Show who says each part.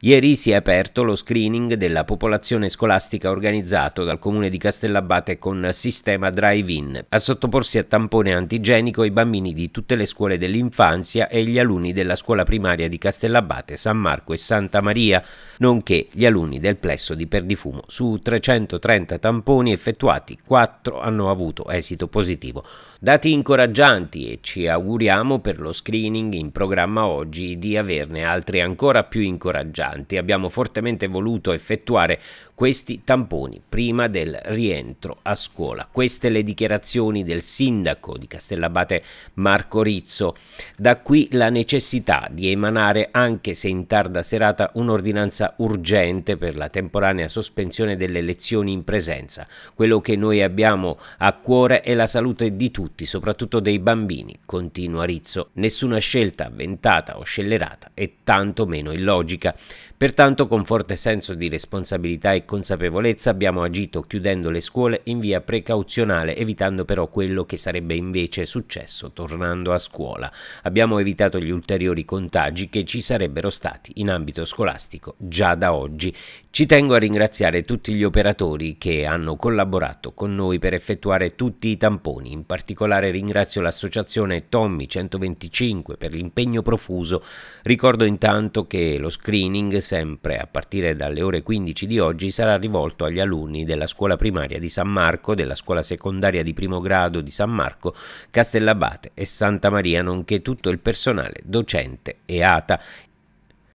Speaker 1: Ieri si è aperto lo screening della popolazione scolastica organizzato dal comune di Castellabate con sistema drive-in, a sottoporsi a tampone antigenico i bambini di tutte le scuole dell'infanzia e gli alunni della scuola primaria di Castellabate, San Marco e Santa Maria, nonché gli alunni del plesso di Perdifumo. Su 330 tamponi effettuati, 4 hanno avuto esito positivo. Dati incoraggianti e ci auguriamo per lo screening in programma oggi di averne altri ancora più incoraggianti viaggianti. Abbiamo fortemente voluto effettuare questi tamponi prima del rientro a scuola. Queste le dichiarazioni del sindaco di Castellabate Marco Rizzo. Da qui la necessità di emanare, anche se in tarda serata, un'ordinanza urgente per la temporanea sospensione delle lezioni in presenza. Quello che noi abbiamo a cuore è la salute di tutti, soprattutto dei bambini, continua Rizzo. Nessuna scelta avventata o scellerata è tanto meno illogica. Pertanto con forte senso di responsabilità e consapevolezza abbiamo agito chiudendo le scuole in via precauzionale, evitando però quello che sarebbe invece successo tornando a scuola. Abbiamo evitato gli ulteriori contagi che ci sarebbero stati in ambito scolastico già da oggi. Ci tengo a ringraziare tutti gli operatori che hanno collaborato con noi per effettuare tutti i tamponi. In particolare ringrazio l'associazione Tommy 125 per l'impegno profuso. Ricordo intanto che lo screening training sempre a partire dalle ore 15 di oggi sarà rivolto agli alunni della scuola primaria di San Marco, della scuola secondaria di primo grado di San Marco, Castellabate e Santa Maria, nonché tutto il personale docente e ATA.